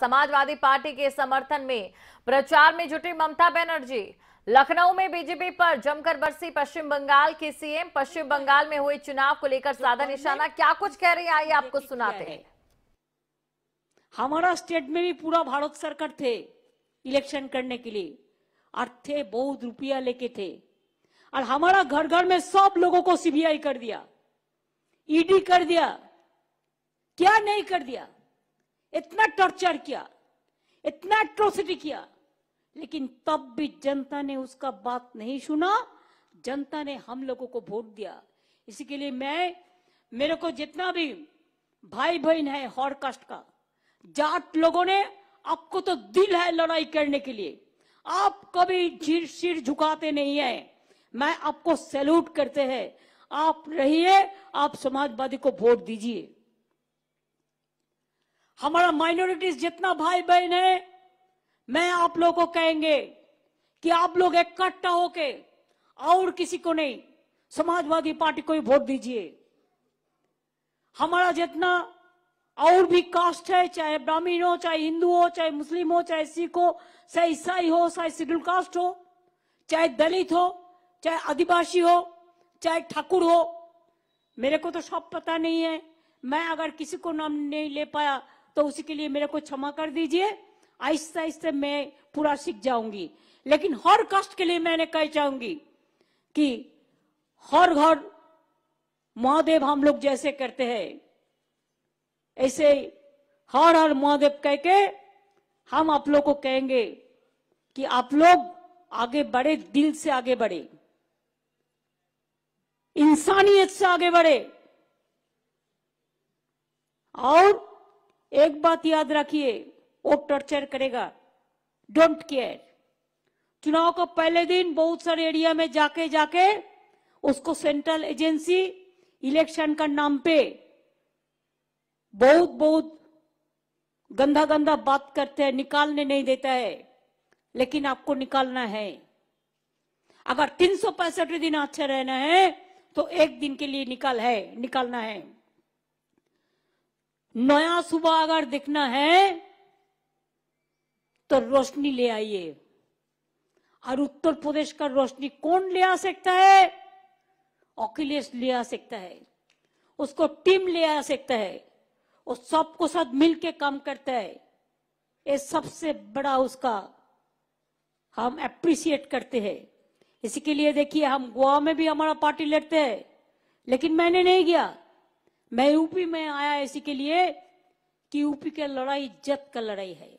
Samajwadi party के समर्थन में प्रचार में जुटी ममता बनर्जी लखनऊ में बीजेपी पर जमकर बरसी पश्चिम बंगाल के सीएम पश्चिम बंगाल में हुए चुनाव को लेकर साधा तो निशाना क्या कुछ कह रही है आइए आपको सुनाते हैं हमारा स्टेट में भी पूरा भारत सरकार थे इलेक्शन करने के लिए और थे बहुत रुपया लेके थे और हमारा घर घर में सब लोगों को सीबीआई कर दिया ईडी e कर दिया क्या नहीं कर दिया इतना टॉर्चर किया इतना एट्रोसिटी किया लेकिन तब भी जनता ने उसका बात नहीं सुना जनता ने हम लोगों को वोट दिया इसी के लिए मैं मेरे को जितना भी भाई बहन है हॉर कास्ट का जाट लोगों ने आपको तो दिल है लड़ाई करने के लिए आप कभी सिर झुकाते नहीं है मैं आपको सैल्यूट करते हैं आप रहिए आप समाजवादी को वोट दीजिए हमारा माइनॉरिटीज जितना भाई बहन है मैं आप लोगों को कहेंगे कि आप लोग इकट्ठा होके और किसी को नहीं समाजवादी पार्टी को ही वोट दीजिए हमारा जितना और भी कास्ट है चाहे ब्राह्मीण हो चाहे हिंदू हो चाहे मुस्लिम हो चाहे सिख हो चाहे ईसाई हो चाहे शेड्यूल कास्ट हो चाहे दलित हो चाहे आदिवासी हो चाहे ठाकुर हो मेरे को तो सब पता नहीं है मैं अगर किसी को नाम नहीं ले पाया तो उसके लिए मेरे को क्षमा कर दीजिए आहिस्ता आहिस्ते मैं पूरा सीख जाऊंगी लेकिन हर कष्ट के लिए मैंने कह चाहूंगी कि हर घर महादेव हम लोग जैसे करते हैं ऐसे हर हर महादेव कह के हम आप लोग को कहेंगे कि आप लोग आगे बढ़े दिल से आगे बढ़े इंसानियत से आगे बढ़े और एक बात याद रखिए वो टॉर्चर करेगा डोंट केयर चुनाव को पहले दिन बहुत सारे एरिया में जाके जाके उसको सेंट्रल एजेंसी इलेक्शन का नाम पे बहुत बहुत गंदा गंदा बात करते हैं निकालने नहीं देता है लेकिन आपको निकालना है अगर तीन दिन अच्छा रहना है तो एक दिन के लिए निकाल है निकालना है नया सुबह अगर दिखना है तो रोशनी ले आइए और उत्तर प्रदेश का रोशनी कौन ले आ सकता है अखिलेश ले आ सकता है उसको टीम ले आ सकता है वो सबको साथ मिलके काम करता है ये सबसे बड़ा उसका हम अप्रिशिएट करते हैं इसी के लिए देखिए हम गोवा में भी हमारा पार्टी लड़ते हैं लेकिन मैंने नहीं गया मैं यूपी में आया इसी के लिए कि यूपी के लड़ाई इज्जत का लड़ाई है